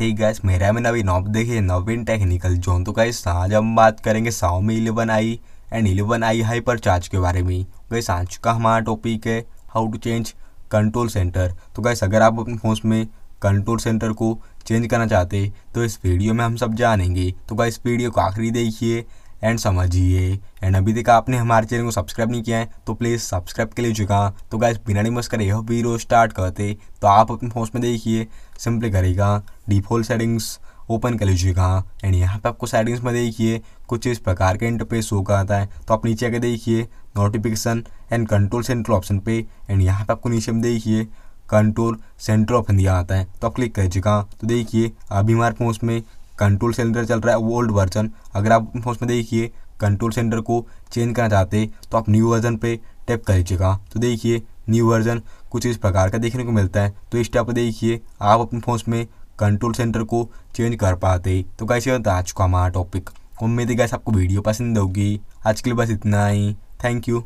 हे gas मेरा में नवीन आप देखिए नवीन टेक्निकल जोन तो गैस आज हम बात करेंगे साओ में eleven I and eleven I hyper charge के बारे में गैस आज का हमारा टॉपिक है how to change control centre तो गैस अगर आप अपने फोन में कंट्रोल सेंटर को चेंज करना चाहते तो इस वीडियो में हम सब जानेंगे तो गैस वीडियो को आखिरी देखिए एंड समझिए एंड अभी तक आपने हमारे चैनल को सब्सक्राइब नहीं किया है तो प्लीज़ सब्सक्राइब के लिए तो गाइज बिना डिमस कर यह वीडियो स्टार्ट करते तो आप अपने फोन में देखिए सिंपली करेगा डिफॉल्ट सेटिंग्स ओपन कर लीजिएगा एंड यहाँ पे आपको सेटिंग्स में देखिए कुछ इस प्रकार के इंटरफेस शो करता है तो आप नीचे आके देखिए notification and control centre option पे एंड यहाँ पे आपको नीचे में देखिए कंट्रोल सेंटर ऑप्शन दिया आता है तो आप क्लिक कर लीजिएगा तो देखिए अभी हमारे फोन में कंट्रोल सिलेंडर चल रहा है वो ओल्ड वर्जन अगर आप उसमें देखिए कंट्रोल सेंटर को चेंज करना चाहते तो आप न्यू वर्जन पे टैप कर लीजिएगा तो देखिए न्यू वर्जन कुछ इस प्रकार का देखने को मिलता है तो इस टाइप देखिए आप अपने फोन में कंट्रोल सेंटर को चेंज कर पाते तो कैसे होता आज का हमारा टॉपिक उम्मीद है कैसे आपको वीडियो पसंद होगी आज के लिए बस इतना ही थैंक यू